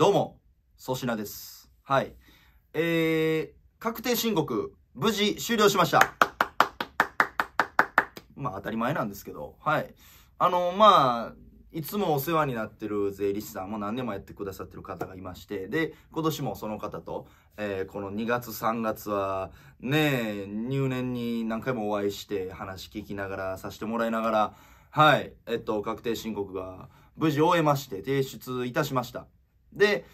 どうも、粗品です。はい。えー、確定申告、無事終了しました。まあ当たり前なんですけど、はい。あの、まあ、いつもお世話になってる税理士さんも何年もやってくださってる方がいまして、で、今年もその方と、えー、この2月3月は、ねえ、入念に何回もお会いして話聞きながら、させてもらいながら、はい、えっと、確定申告が無事終えまして提出いたしました。で、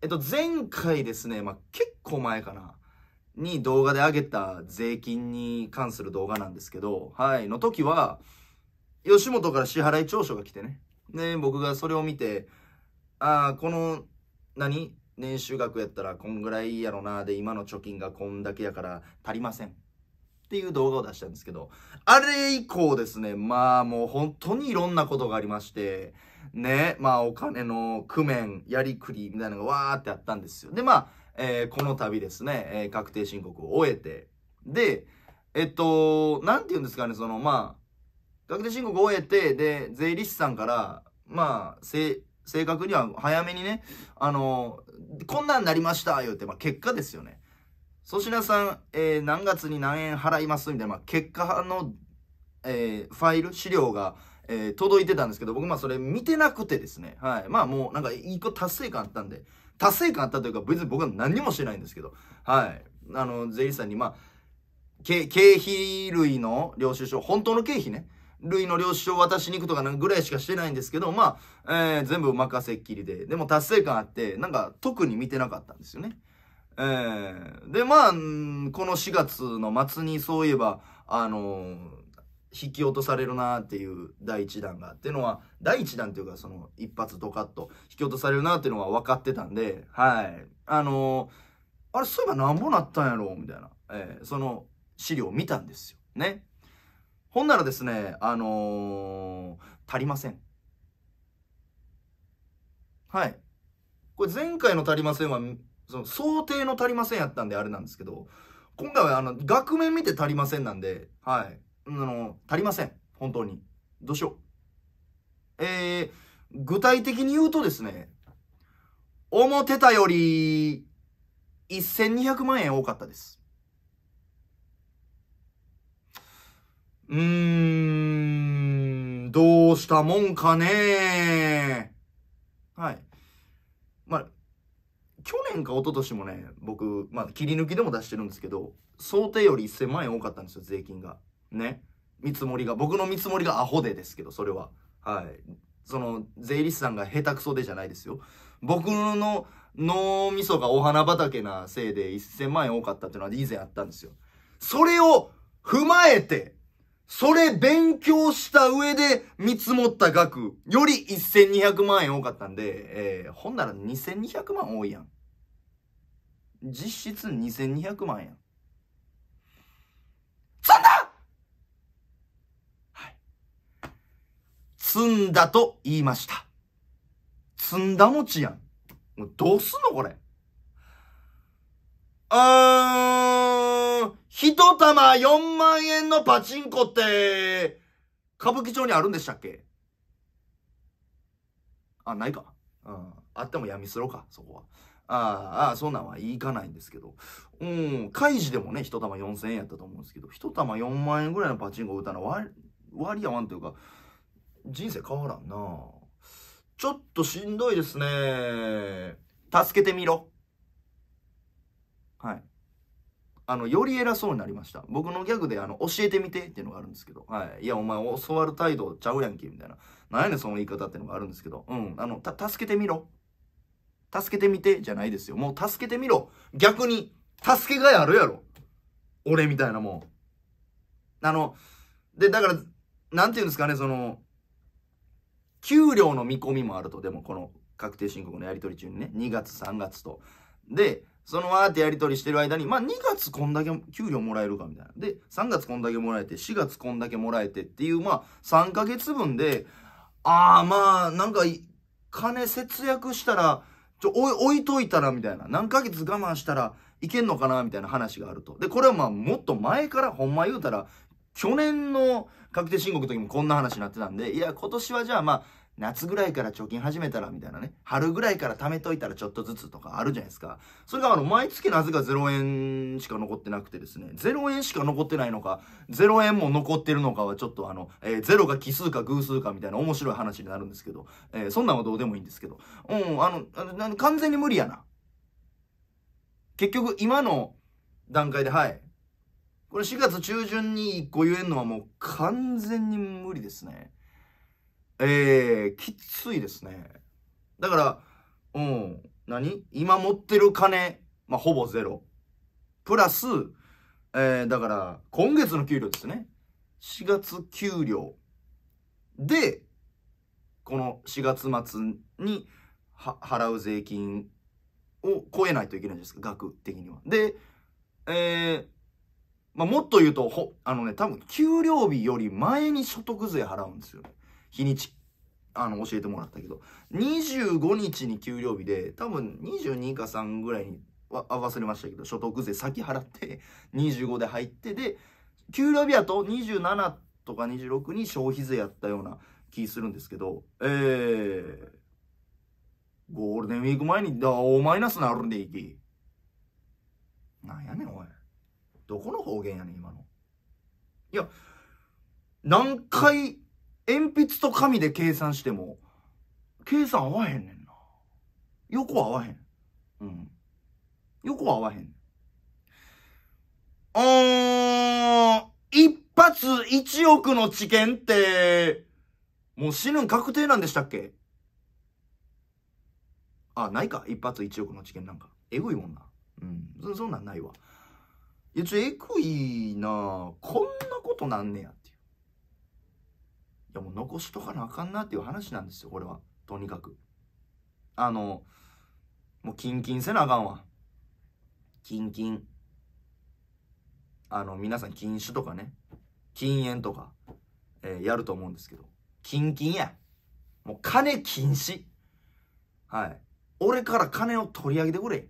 えっと、前回ですね、まあ、結構前かな、に動画で上げた税金に関する動画なんですけど、はい、の時は、吉本から支払い調書が来てね。で、僕がそれを見て、ああ、この、何年収額やったらこんぐらいやろな、で、今の貯金がこんだけやから足りません。っていう動画を出したんですけど、あれ以降ですね、まあもう本当にいろんなことがありまして、ね、まあお金の工面、やりくりみたいなのがわーってあったんですよ。で、まあ、えー、この度ですね、えー、確定申告を終えて、で、えっと、なんて言うんですかね、その、まあ、確定申告を終えて、で、税理士さんから、まあ、正確には早めにね、あの、こんなんなりました、言うて、まあ結果ですよね。粗品さん、えー、何月に何円払いますみたいな、まあ、結果の、えー、ファイル、資料が、えー、届いてたんですけど、僕まあそれ見てなくてですね、はい。まあもうなんか一個達成感あったんで、達成感あったというか別に僕は何もしてないんですけど、はい。あの、税理士さんにまあ、経費類の領収書、本当の経費ね、類の領収書を渡しに行くとかなんかぐらいしかしてないんですけど、まあ、えー、全部任せっきりで、でも達成感あって、なんか特に見てなかったんですよね。えー、で、まあ、この4月の末にそういえば、あのー引き落とされるなっていう第1弾がっていうのは第1弾っていうかその一発ドカッと引き落とされるなっていうのは分かってたんではいあのー、あれそういえばなんぼなったんやろみたいな、えー、その資料を見たんですよねほんならですねあのー、足りませんはいこれ前回の足りませんはその想定の足りませんやったんであれなんですけど今回はあの額面見て足りませんなんではいあの、足りません。本当に。どうしよう。えー、具体的に言うとですね、思ってたより、1200万円多かったです。うーん、どうしたもんかねはい。まあ、去年か一昨年もね、僕、まあ、切り抜きでも出してるんですけど、想定より1000万円多かったんですよ、税金が。ね。見積もりが、僕の見積もりがアホでですけど、それは。はい。その、税理士さんが下手くそでじゃないですよ。僕の脳みそがお花畑なせいで1000万円多かったっていうのは以前あったんですよ。それを踏まえて、それ勉強した上で見積もった額、より1200万円多かったんで、えー、ほんなら2200万多いやん。実質2200万円。そんな積んだと言いました。積んだ餅やん。もうどうすんのこれ。うーん、一玉4万円のパチンコって、歌舞伎町にあるんでしたっけあ、ないか。うん。あっても闇すろか、そこは。ああ、そんなんはいかないんですけど。うん。開示でもね、一玉4000円やったと思うんですけど、一玉4万円ぐらいのパチンコ打ったの割、割り合わんというか、人生変わらんなちょっとしんどいですね。助けてみろ。はい。あの、より偉そうになりました。僕のギャグで、あの、教えてみてっていうのがあるんですけど、はい。いや、お前、教わる態度ちゃうやんけ、みたいな。なんやねん、その言い方っていうのがあるんですけど、うん。あの、た、助けてみろ。助けてみて、じゃないですよ。もう、助けてみろ。逆に、助けがいあるやろ。俺みたいなもん。あの、で、だから、なんていうんですかね、その、給料の見込みもあると、でもこの確定申告のやり取り中にね、2月3月と。で、そのわーってやり取りしてる間に、まあ2月こんだけ給料もらえるかみたいな。で、3月こんだけもらえて、4月こんだけもらえてっていう、まあ3ヶ月分で、ああまあ、なんか、金節約したら、ちょ、置いといたらみたいな。何ヶ月我慢したらいけんのかなみたいな話があると。で、これはまあもっと前から、ほんま言うたら、去年の確定申告の時もこんな話になってたんで、いや、今年はじゃあまあ、夏ぐらいから貯金始めたらみたいなね、春ぐらいから貯めといたらちょっとずつとかあるじゃないですか。それがあの、毎月なぜか0円しか残ってなくてですね、0円しか残ってないのか、0円も残ってるのかはちょっとあの、えー、0が奇数か偶数かみたいな面白い話になるんですけど、えー、そんなんはどうでもいいんですけど、うん、あの、あの完全に無理やな。結局、今の段階で、はい、これ4月中旬に1個言えるのはもう完全に無理ですね。えー、きついですね。だから、うん、何今持ってる金、まあ、ほぼゼロ。プラス、えー、だから、今月の給料ですね。4月給料。で、この4月末に払う税金を超えないといけないんです額的には。で、えー、まあ、もっと言うと、ほ、あのね、多分、給料日より前に所得税払うんですよ、ね。日にち、あの、教えてもらったけど。25日に給料日で、多分、22か3ぐらいに、わ、忘れましたけど、所得税先払って、25 で入って、で、給料日やと27とか26に消費税やったような気するんですけど、えー、ゴールデンウィーク前に、だ、おマイナスなるんでいき。なんやねん、おい。どこの方言やねん、今の。いや、何回、鉛筆と紙で計算しても、計算合わへんねんな。よ横合わへん。うん。よ横合わへん。あー、一発一億の知見って、もう死ぬん確定なんでしたっけあ、ないか。一発一億の知見なんか。えぐいもんな。うん。そ、そんなんないわ。いや、ちょ、エくいなこんなことなんねやっていう。いや、もう残しとかなあかんなっていう話なんですよ、俺は。とにかく。あの、もうキンキンせなあかんわ。キンキン。あの、皆さん禁酒とかね、禁煙とか、えー、やると思うんですけど、キンキンや。もう金禁止。はい。俺から金を取り上げてくれ。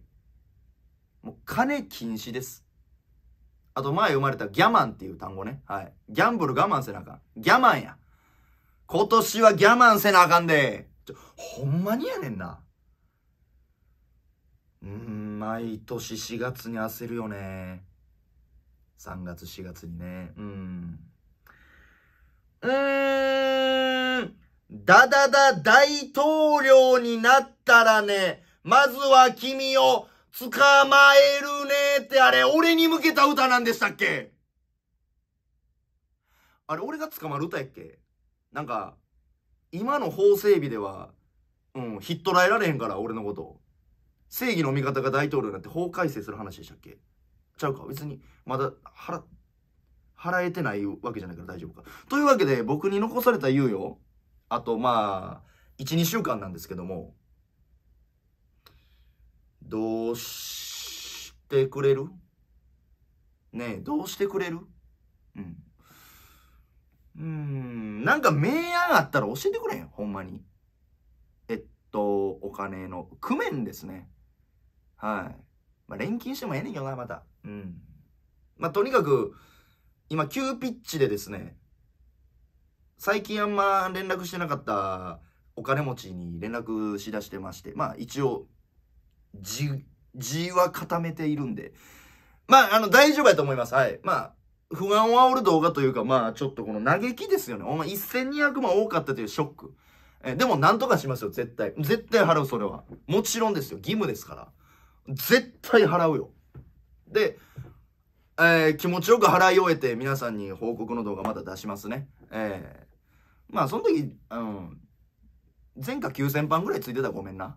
もう金禁止です。あと前生まれたギャマンっていう単語ね。はい。ギャンブル我慢せなあかん。ギャマンや。今年はギャマンせなあかんで。ちょ、ほんまにやねんな。うん、毎年4月に焦るよね。3月、4月にね。うん。うーん。だだだ大統領になったらね、まずは君を捕まえるねってあれ、俺に向けた歌なんでしたっけあれ、俺が捕まる歌やっけなんか、今の法整備では、うん、ひっ捕らえられへんから、俺のこと。正義の味方が大統領になって法改正する話でしたっけちゃうか別に、まだ払、払えてないわけじゃないから大丈夫か。というわけで、僕に残された猶予、あとまあ、1、2週間なんですけども、どうしてくれるねえ、どうしてくれるうん。うん、なんか名案あったら教えてくれんほんまに。えっと、お金の、工面ですね。はい。まあ、錬金してもええねんけどな、また。うん。まあ、とにかく、今、急ピッチでですね、最近あんま連絡してなかったお金持ちに連絡しだしてまして、まあ、一応、じ、地は固めているんで。まあ、あの、大丈夫やと思います。はい。まあ、不安を煽る動画というか、まあ、ちょっとこの嘆きですよね。お前1200万多かったというショック。え、でもなんとかしますよ、絶対。絶対払う、それは。もちろんですよ、義務ですから。絶対払うよ。で、えー、気持ちよく払い終えて、皆さんに報告の動画また出しますね。えー、まあ、その時、うん、前科9000番ぐらいついてたらごめんな。